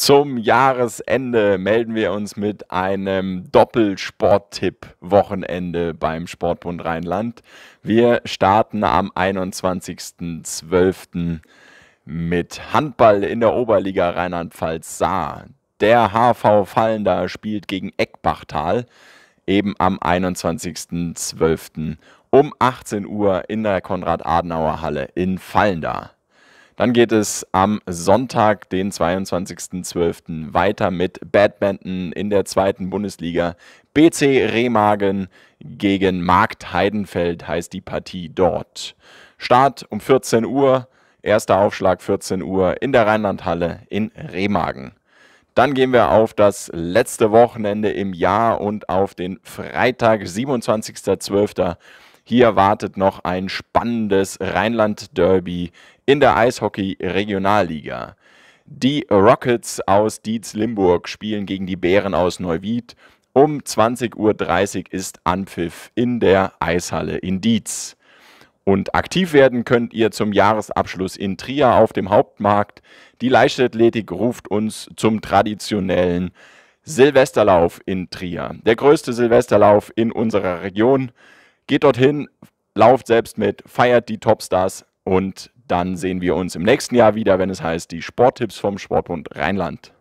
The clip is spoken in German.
Zum Jahresende melden wir uns mit einem Doppelsporttipp-Wochenende beim Sportbund Rheinland. Wir starten am 21.12. mit Handball in der Oberliga Rheinland-Pfalz Saar. Der HV Fallender spielt gegen Eckbachtal eben am 21.12. um 18 Uhr in der Konrad-Adenauer-Halle in Fallender. Dann geht es am Sonntag, den 22.12. weiter mit Badminton in der zweiten Bundesliga. BC Remagen gegen Markt Heidenfeld heißt die Partie dort. Start um 14 Uhr, erster Aufschlag 14 Uhr in der Rheinlandhalle in Remagen. Dann gehen wir auf das letzte Wochenende im Jahr und auf den Freitag, 27.12. Hier wartet noch ein spannendes Rheinland-Derby in der Eishockey-Regionalliga. Die Rockets aus Dietz-Limburg spielen gegen die Bären aus Neuwied. Um 20.30 Uhr ist Anpfiff in der Eishalle in Dietz. Und aktiv werden könnt ihr zum Jahresabschluss in Trier auf dem Hauptmarkt. Die Leichtathletik ruft uns zum traditionellen Silvesterlauf in Trier. Der größte Silvesterlauf in unserer Region. Geht dorthin, lauft selbst mit, feiert die Topstars und dann sehen wir uns im nächsten Jahr wieder, wenn es heißt die Sporttipps vom Sportbund Rheinland.